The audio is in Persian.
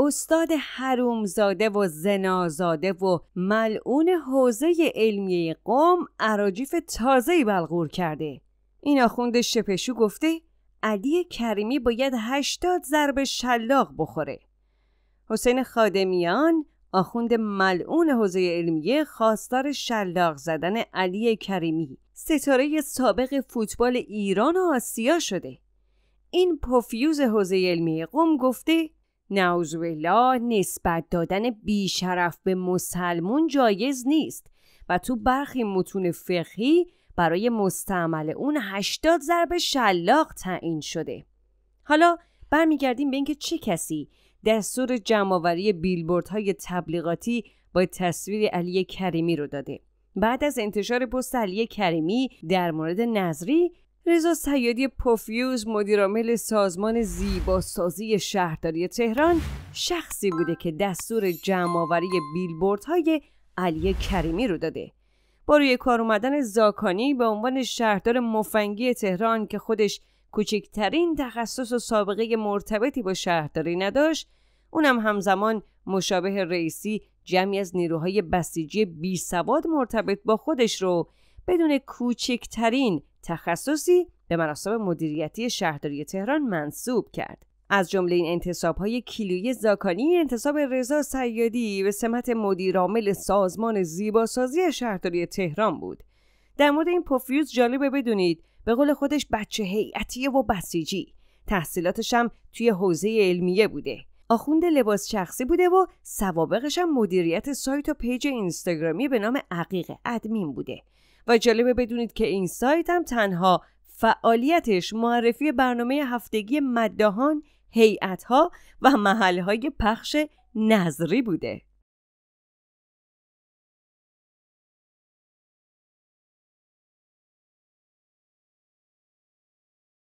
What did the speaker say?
استاد حرومزاده و زنازاده و ملعون حوزه علمیه قوم عراجیف تازهی بلغور کرده این آخوند شپشو گفته علی کریمی باید هشتاد ضرب شلاق بخوره حسین خادمیان آخوند ملعون حوزه علمیه خواستار شلاق زدن علی کریمی ستاره سابق فوتبال ایران و آسیا شده این پوفیوز حوزه علمیه قوم گفته نعوذ نسبت دادن بیشرف به مسلمون جایز نیست و تو برخی متون فقهی برای مستعمل اون 80 ضرب شلاق تعیین شده حالا برمیگردیم به اینکه چه کسی دستور جمعآوری بیلبوردهای تبلیغاتی با تصویر علی کریمی رو داده بعد از انتشار پست علی کریمی در مورد نظری رضا سیادی پوفیوز مدیرامل سازمان زیباسازی شهرداری تهران شخصی بوده که دستور جمعآوری های علی کریمی رو داده با روی کار اومدن زاکانی به عنوان شهردار مفنگی تهران که خودش کوچکترین تخصص و سابقه مرتبطی با شهرداری نداشت اونم همزمان مشابه رئیسی جمعی از نیروهای بسیجی سواد مرتبط با خودش رو بدون کوچکترین تخصصی به مناسب مدیریتی شهرداری تهران منصوب کرد از جمله این انتصاب های کیلوی زاکانی انتصاب رضا سیادی به سمت مدیرعامل سازمان زیباسازی شهرداری تهران بود در مورد این پوفیوز جالبه بدونید به قول خودش بچه هیئتیه و بسیجی تحصیلاتش هم توی حوزه علمیه بوده آخوند لباس شخصی بوده و سوابقش هم مدیریت سایت و پیج اینستاگرامی به نام عقیق ادمین بوده و جالبه بدونید که این سایت هم تنها فعالیتش معرفی برنامه هفتگی مدهان هیئت‌ها و محلهای پخش نظری بوده